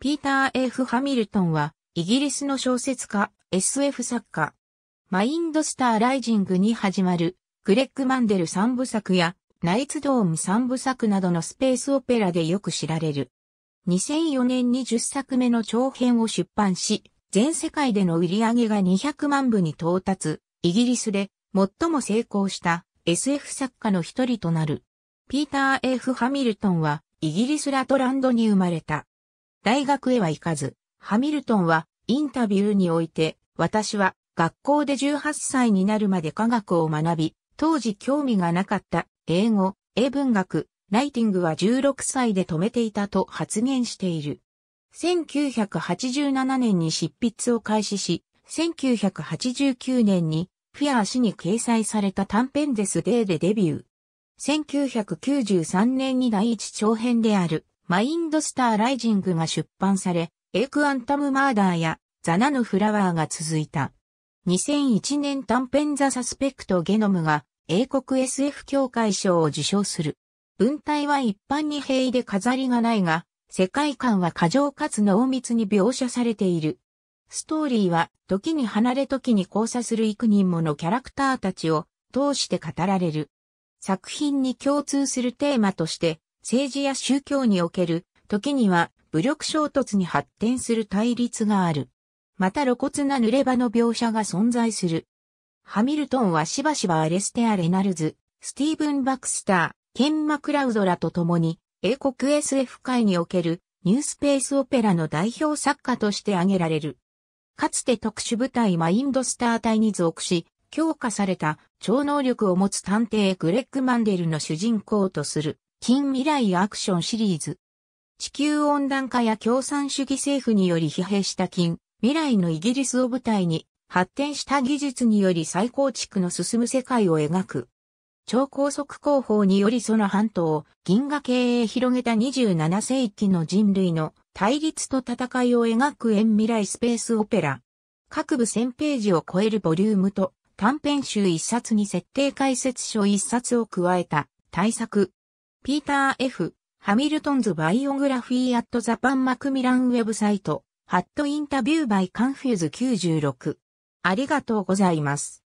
ピーター・ F・ ハミルトンは、イギリスの小説家、SF 作家。マインドスター・ライジングに始まる、グレッグ・マンデル三部作や、ナイツ・ドーム三部作などのスペースオペラでよく知られる。2004年に10作目の長編を出版し、全世界での売り上げが200万部に到達、イギリスで最も成功した SF 作家の一人となる。ピーター・ F・ ハミルトンは、イギリスラトランドに生まれた。大学へは行かず、ハミルトンはインタビューにおいて、私は学校で18歳になるまで科学を学び、当時興味がなかった英語、英文学、ライティングは16歳で止めていたと発言している。1987年に執筆を開始し、1989年にフィアー氏に掲載された短編デスデーでデビュー。1993年に第一長編であるマインドスターライジングが出版され、エクアンタムマーダーやザナのフラワーが続いた。2001年短編ザ・サスペクト・ゲノムが英国 SF 協会賞を受賞する。文体は一般に平易で飾りがないが、世界観は過剰かつ濃密に描写されている。ストーリーは時に離れ時に交差する幾人ものキャラクターたちを通して語られる。作品に共通するテーマとして政治や宗教における、時には武力衝突に発展する対立がある。また露骨な濡れ場の描写が存在する。ハミルトンはしばしばアレステア・レナルズ、スティーブン・バクスター、ケン・マクラウドらと共に、英国 SF 界におけるニュースペースオペラの代表作家として挙げられる。かつて特殊部隊マインドスター隊に属し、強化された超能力を持つ探偵グレッグ・マンデルの主人公とする。近未来アクションシリーズ。地球温暖化や共産主義政府により疲弊した近未来のイギリスを舞台に発展した技術により再構築の進む世界を描く。超高速工法によりその半島を銀河系へ広げた27世紀の人類の対立と戦いを描く遠未来スペースオペラ。各部1000ページを超えるボリュームと短編集1冊に設定解説書1冊を加えた大作ピーター・ F・ ハミルトンズ・バイオグラフィー・アット・ザ・パン・マクミラン・ウェブサイト、ハット・インタビュー・バイ・カンフューズ96。ありがとうございます。